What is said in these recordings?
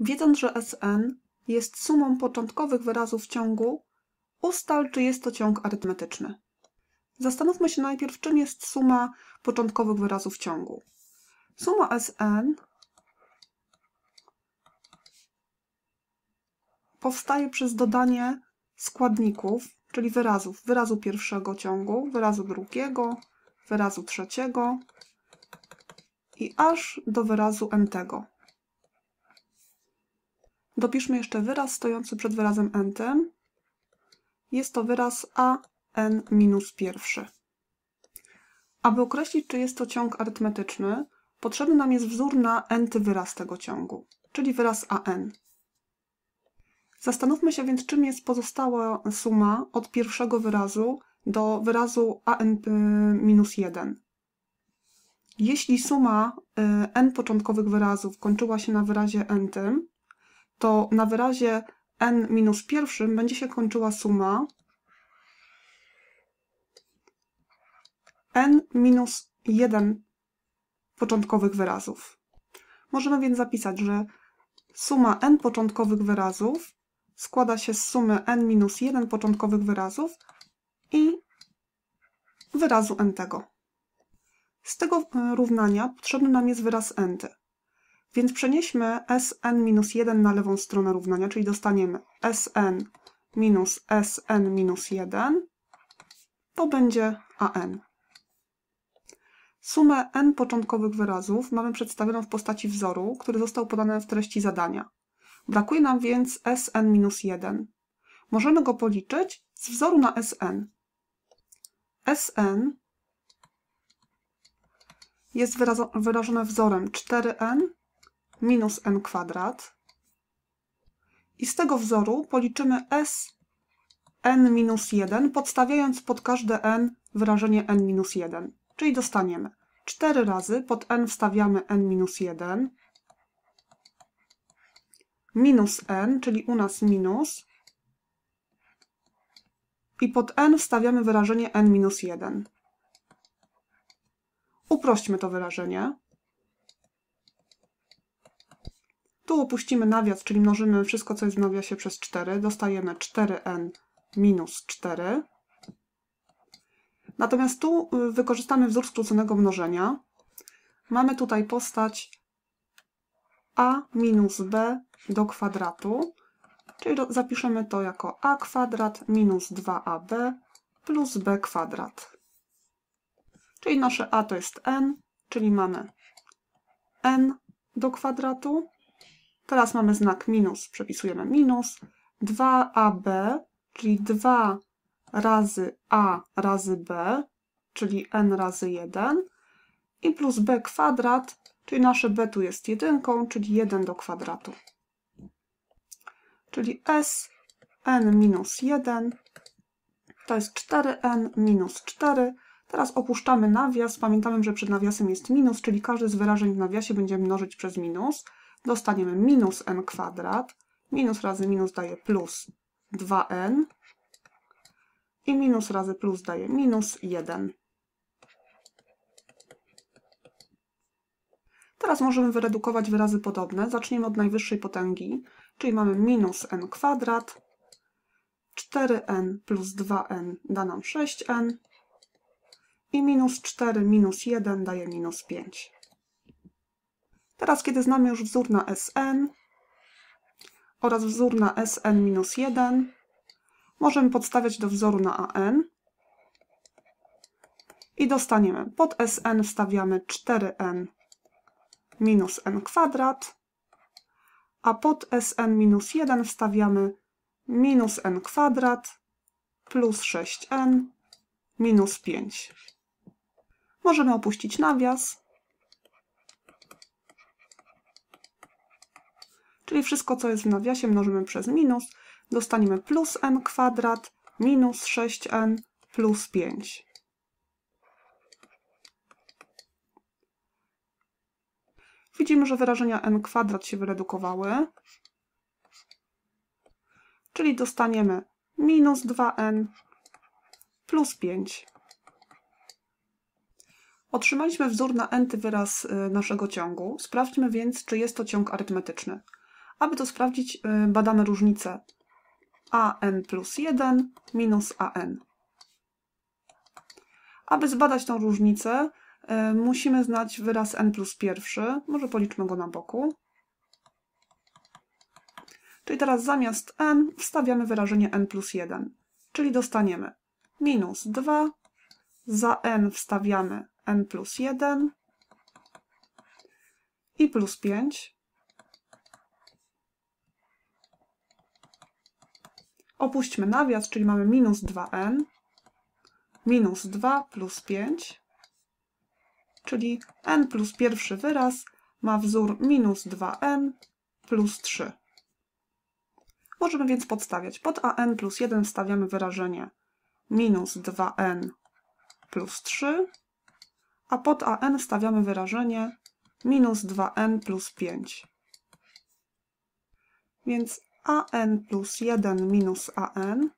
Wiedząc, że Sn jest sumą początkowych wyrazów ciągu, ustal, czy jest to ciąg arytmetyczny. Zastanówmy się najpierw, czym jest suma początkowych wyrazów ciągu. Suma Sn powstaje przez dodanie składników, czyli wyrazów, wyrazu pierwszego ciągu, wyrazu drugiego, wyrazu trzeciego i aż do wyrazu n-tego. Dopiszmy jeszcze wyraz stojący przed wyrazem enten. Jest to wyraz an minus pierwszy. Aby określić, czy jest to ciąg arytmetyczny, potrzebny nam jest wzór na n-ty wyraz tego ciągu, czyli wyraz an. Zastanówmy się więc, czym jest pozostała suma od pierwszego wyrazu do wyrazu an-1. Jeśli suma y, n początkowych wyrazów kończyła się na wyrazie n-tym, to na wyrazie n minus pierwszym będzie się kończyła suma n minus 1 początkowych wyrazów. Możemy więc zapisać, że suma n początkowych wyrazów składa się z sumy n minus 1 początkowych wyrazów i wyrazu n tego. Z tego e, równania potrzebny nam jest wyraz enty. Więc przenieśmy Sn-1 na lewą stronę równania, czyli dostaniemy Sn minus Sn minus 1, to będzie An. Sumę n początkowych wyrazów mamy przedstawioną w postaci wzoru, który został podany w treści zadania. Brakuje nam więc Sn-1. Możemy go policzyć z wzoru na Sn. Sn jest wyrażone wzorem 4n minus n kwadrat i z tego wzoru policzymy s n minus 1, podstawiając pod każde n wyrażenie n minus 1, czyli dostaniemy 4 razy pod n wstawiamy n minus 1, minus n, czyli u nas minus, i pod n wstawiamy wyrażenie n minus 1. Uprośćmy to wyrażenie. Tu opuścimy nawias, czyli mnożymy wszystko, co jest w nawiasie przez 4. Dostajemy 4n minus 4. Natomiast tu y, wykorzystamy wzór skróconego mnożenia. Mamy tutaj postać a minus b do kwadratu, czyli zapiszemy to jako a kwadrat minus 2ab plus b kwadrat. Czyli nasze a to jest n, czyli mamy n do kwadratu Teraz mamy znak minus, przepisujemy minus. 2ab, czyli 2 razy a razy b, czyli n razy 1. I plus b kwadrat, czyli nasze b tu jest jedynką, czyli 1 do kwadratu. Czyli s n minus 1 to jest 4n minus 4. Teraz opuszczamy nawias. Pamiętamy, że przed nawiasem jest minus, czyli każde z wyrażeń w nawiasie będziemy mnożyć przez minus dostaniemy minus n kwadrat, minus razy minus daje plus 2n i minus razy plus daje minus 1. Teraz możemy wyredukować wyrazy podobne. Zaczniemy od najwyższej potęgi, czyli mamy minus n kwadrat, 4n plus 2n da nam 6n i minus 4 minus 1 daje minus 5. Teraz, kiedy znamy już wzór na Sn oraz wzór na Sn-1, możemy podstawiać do wzoru na An i dostaniemy pod Sn wstawiamy 4n minus n kwadrat, a pod Sn minus 1 wstawiamy minus n kwadrat plus 6n minus 5. Możemy opuścić nawias czyli wszystko, co jest w nawiasie, mnożymy przez minus, dostaniemy plus n kwadrat minus 6n plus 5. Widzimy, że wyrażenia n kwadrat się wyredukowały, czyli dostaniemy minus 2n plus 5. Otrzymaliśmy wzór na n wyraz y, naszego ciągu. Sprawdźmy więc, czy jest to ciąg arytmetyczny. Aby to sprawdzić, y, badamy różnicę an plus 1 minus an. Aby zbadać tą różnicę, y, musimy znać wyraz n plus pierwszy. Może policzmy go na boku. Czyli teraz zamiast n wstawiamy wyrażenie n plus 1, czyli dostaniemy minus 2, za n wstawiamy n plus 1 i plus 5. Opuśćmy nawias, czyli mamy minus 2n minus 2 plus 5, czyli n plus pierwszy wyraz ma wzór minus 2n plus 3. Możemy więc podstawiać. Pod an plus 1 wstawiamy wyrażenie minus 2n plus 3, a pod an wstawiamy wyrażenie minus 2n plus 5. Więc an plus 1 minus an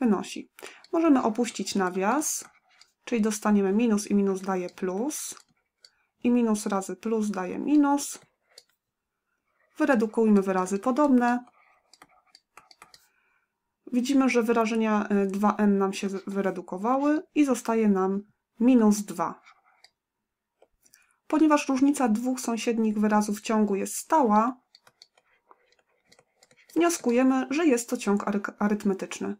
wynosi. Możemy opuścić nawias, czyli dostaniemy minus i minus daje plus i minus razy plus daje minus. Wyredukujmy wyrazy podobne. Widzimy, że wyrażenia 2n y, nam się wyredukowały i zostaje nam minus 2. Ponieważ różnica dwóch sąsiednich wyrazów ciągu jest stała, wnioskujemy, że jest to ciąg arytmetyczny.